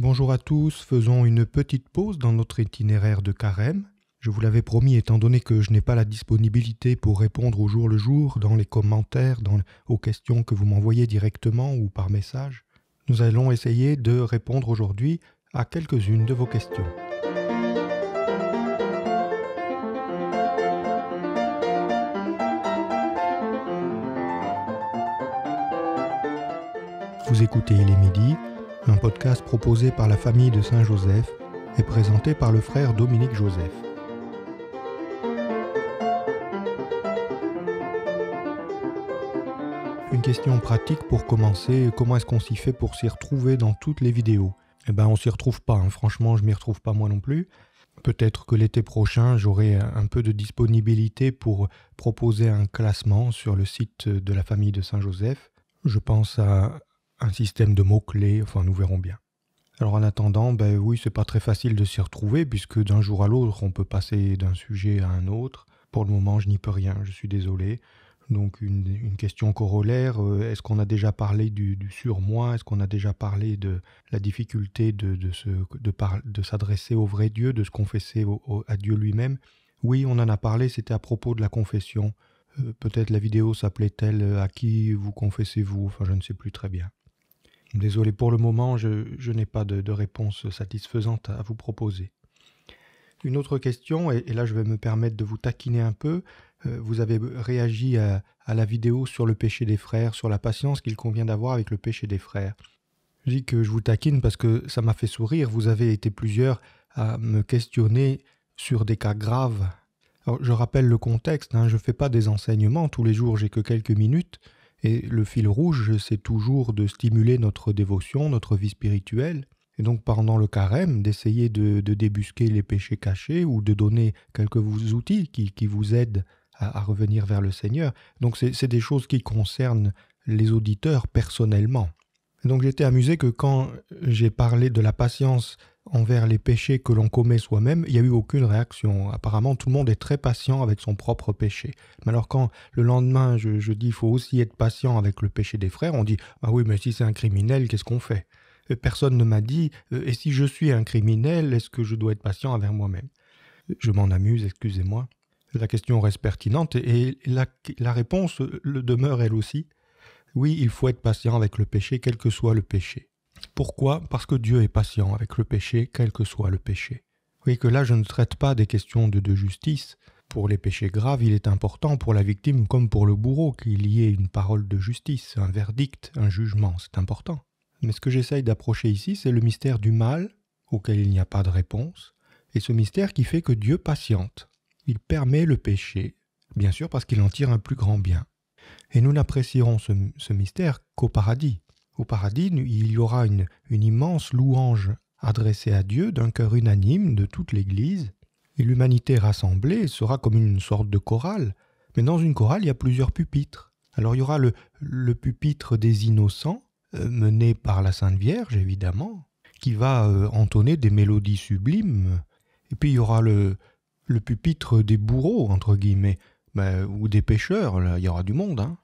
Bonjour à tous, faisons une petite pause dans notre itinéraire de carême. Je vous l'avais promis, étant donné que je n'ai pas la disponibilité pour répondre au jour le jour dans les commentaires, dans, aux questions que vous m'envoyez directement ou par message, nous allons essayer de répondre aujourd'hui à quelques-unes de vos questions. Vous écoutez les est midi, un podcast proposé par la famille de Saint-Joseph et présenté par le frère Dominique Joseph. Une question pratique pour commencer, comment est-ce qu'on s'y fait pour s'y retrouver dans toutes les vidéos Eh ben on s'y retrouve pas, hein. franchement je m'y retrouve pas moi non plus. Peut-être que l'été prochain, j'aurai un peu de disponibilité pour proposer un classement sur le site de la famille de Saint-Joseph. Je pense à un système de mots-clés, enfin nous verrons bien. Alors en attendant, ben oui, c'est pas très facile de s'y retrouver puisque d'un jour à l'autre, on peut passer d'un sujet à un autre. Pour le moment, je n'y peux rien, je suis désolé. Donc une, question corollaire, euh, est-ce qu'on a déjà parlé du, surmoi Est-ce qu'on a déjà parlé de la difficulté de, se, de, par, de s'adresser au vrai Dieu, de se confesser à Dieu lui-même Oui, on en a parlé, c'était à propos de la confession. Euh, peut-être la vidéo s'appelait-elle euh, À qui vous confessez-vous Enfin, je ne sais plus très bien. Désolé pour le moment, je, n'ai pas de, réponse satisfaisante à vous proposer. Une autre question, et, là je vais me permettre de vous taquiner un peu, euh, vous avez réagi à, la vidéo sur le péché des frères, sur la patience qu'il convient d'avoir avec le péché des frères. Je dis que je vous taquine parce que ça m'a fait sourire, vous avez été plusieurs à me questionner sur des cas graves. je rappelle le contexte, hein. je ne fais pas des enseignements tous les jours, j'ai que quelques minutes, et le fil rouge, c'est toujours de stimuler notre dévotion, notre vie spirituelle. Et donc pendant le carême, d'essayer de, débusquer les péchés cachés ou de donner quelques outils qui, vous aident à, revenir vers le Seigneur. Donc c'est des choses qui concernent les auditeurs personnellement. donc j'étais amusé que quand j'ai parlé de la patience envers les péchés que l'on commet soi-même, il n'y a eu aucune réaction. Apparemment, tout le monde est très patient avec son propre péché. Mais alors quand le lendemain, je, dis, il faut aussi être patient avec le péché des frères, on dit, ah oui, mais si c'est un criminel, qu'est-ce qu'on fait euh, Personne ne m'a dit, euh, et si je suis un criminel, est-ce que je dois être patient envers moi-même Je m'en amuse, excusez-moi. La question reste pertinente et la, la réponse le demeure elle aussi. Oui, il faut être patient avec le péché, quel que soit le péché. Pourquoi Parce que Dieu est patient avec le péché, quel que soit le péché. Vous voyez que là, je ne traite pas des questions de, justice. Pour les péchés graves, il est important pour la victime comme pour le bourreau qu'il y ait une parole de justice, un verdict, un jugement, c'est important. Mais ce que j'essaye d'approcher ici, c'est le mystère du mal, auquel il n'y a pas de réponse, et ce mystère qui fait que Dieu patiente. Il permet le péché, bien sûr parce qu'il en tire un plus grand bien. Et nous n'apprécierons ce mystère qu'au paradis, au paradis, il y aura une, immense louange adressée à Dieu d'un cœur unanime de toute l'Église, et l'humanité rassemblée sera comme une sorte de chorale, mais dans une chorale, il y a plusieurs pupitres. Alors il y aura le, pupitre des innocents, euh, mené par la Sainte Vierge, évidemment, qui va euh, entonner des mélodies sublimes, et puis il y aura le, pupitre des bourreaux, entre guillemets, ben, ou des pêcheurs, il y aura du monde, hein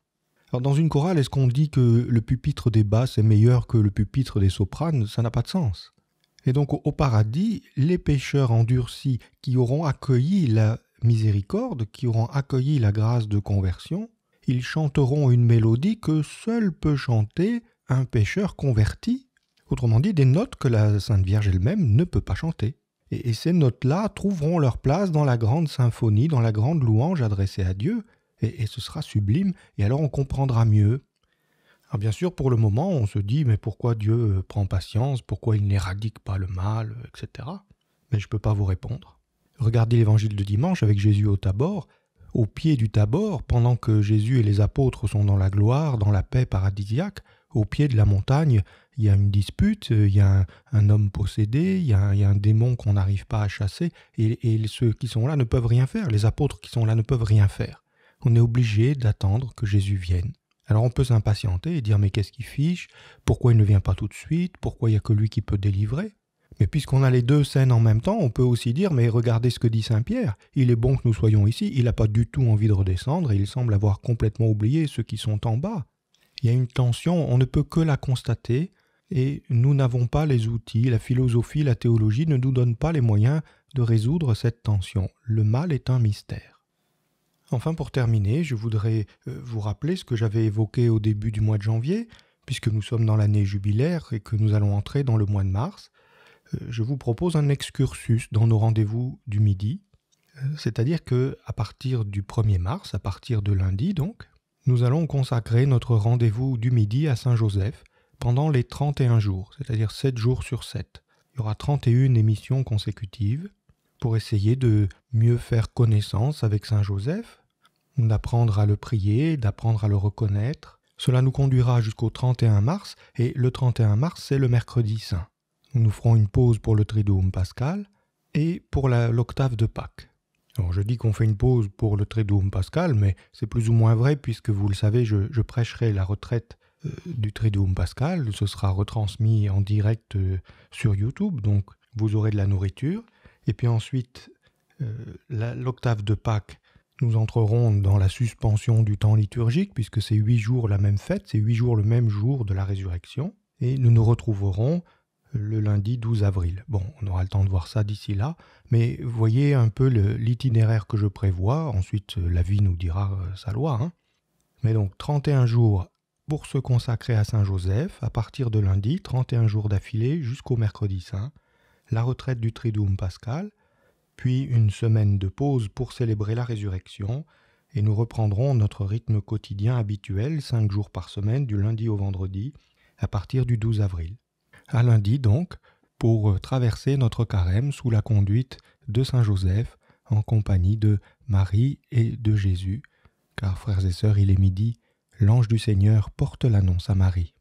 dans une chorale, est-ce qu'on dit que le pupitre des basses est meilleur que le pupitre des sopranes Ça n'a pas de sens. Et donc au paradis, les pêcheurs endurcis qui auront accueilli la miséricorde, qui auront accueilli la grâce de conversion, ils chanteront une mélodie que seul peut chanter un pécheur converti, autrement dit des notes que la Sainte Vierge elle-même ne peut pas chanter. et ces notes-là trouveront leur place dans la grande symphonie, dans la grande louange adressée à Dieu, et, ce sera sublime, et alors on comprendra mieux. Alors bien sûr, pour le moment, on se dit, mais pourquoi Dieu euh, prend patience, pourquoi il n'éradique pas le mal, euh, etc. Mais je ne peux pas vous répondre. Regardez l'évangile de dimanche avec Jésus au tabor, au pied du Tabor, pendant que Jésus et les apôtres sont dans la gloire, dans la paix paradisiaque, au pied de la montagne, il y a une dispute, euh, il y a un, homme possédé, il y a un, démon qu'on n'arrive pas à chasser, et, ceux qui sont là ne peuvent rien faire, les apôtres qui sont là ne peuvent rien faire on est obligé d'attendre que Jésus vienne. Alors on peut s'impatienter et dire mais qu'est-ce qu'il fiche Pourquoi il ne vient pas tout de suite Pourquoi il n'y a que lui qui peut délivrer Mais puisqu'on a les deux scènes en même temps, on peut aussi dire mais regardez ce que dit Saint Pierre. Il est bon que nous soyons ici, il n'a pas du tout envie de redescendre et il semble avoir complètement oublié ceux qui sont en bas. Il y a une tension, on ne peut que la constater et nous n'avons pas les outils, la philosophie, la théologie ne nous donnent pas les moyens de résoudre cette tension. Le mal est un mystère. Enfin, pour terminer, je voudrais euh, vous rappeler ce que j'avais évoqué au début du mois de janvier, puisque nous sommes dans l'année jubilaire et que nous allons entrer dans le mois de mars. Euh, je vous propose un excursus dans nos rendez-vous du midi, euh, c'est-à-dire que à partir du 1er mars, à partir de lundi donc, nous allons consacrer notre rendez-vous du midi à Saint-Joseph pendant les 31 jours, c'est-à-dire 7 jours sur 7. Il y aura 31 émissions consécutives pour essayer de mieux faire connaissance avec Saint-Joseph, d'apprendre à le prier, d'apprendre à le reconnaître. Cela nous conduira jusqu'au 31 mars, et le 31 mars, c'est le mercredi saint. Nous ferons une pause pour le Triduum pascal et pour l'octave de Pâques. Alors je dis qu'on fait une pause pour le Triduum pascal, mais c'est plus ou moins vrai puisque vous le savez, je, prêcherai la retraite euh, du Triduum pascal. Ce sera retransmis en direct euh, sur YouTube, donc vous aurez de la nourriture. Et puis ensuite, euh, l'octave de Pâques nous entrerons dans la suspension du temps liturgique, puisque c'est huit jours la même fête, c'est huit jours le même jour de la résurrection, et nous nous retrouverons le lundi 12 avril. Bon, on aura le temps de voir ça d'ici là, mais voyez un peu l'itinéraire que je prévois, ensuite euh, la vie nous dira euh, sa loi. Hein. Mais donc 31 jours pour se consacrer à Saint Joseph, à partir de lundi, 31 jours d'affilée jusqu'au mercredi saint, la retraite du Triduum pascal, puis une semaine de pause pour célébrer la résurrection, et nous reprendrons notre rythme quotidien habituel cinq jours par semaine du lundi au vendredi à partir du 12 avril. À lundi donc, pour euh, traverser notre carême sous la conduite de Saint Joseph en compagnie de Marie et de Jésus, car frères et sœurs, il est midi, l'ange du Seigneur porte l'annonce à Marie.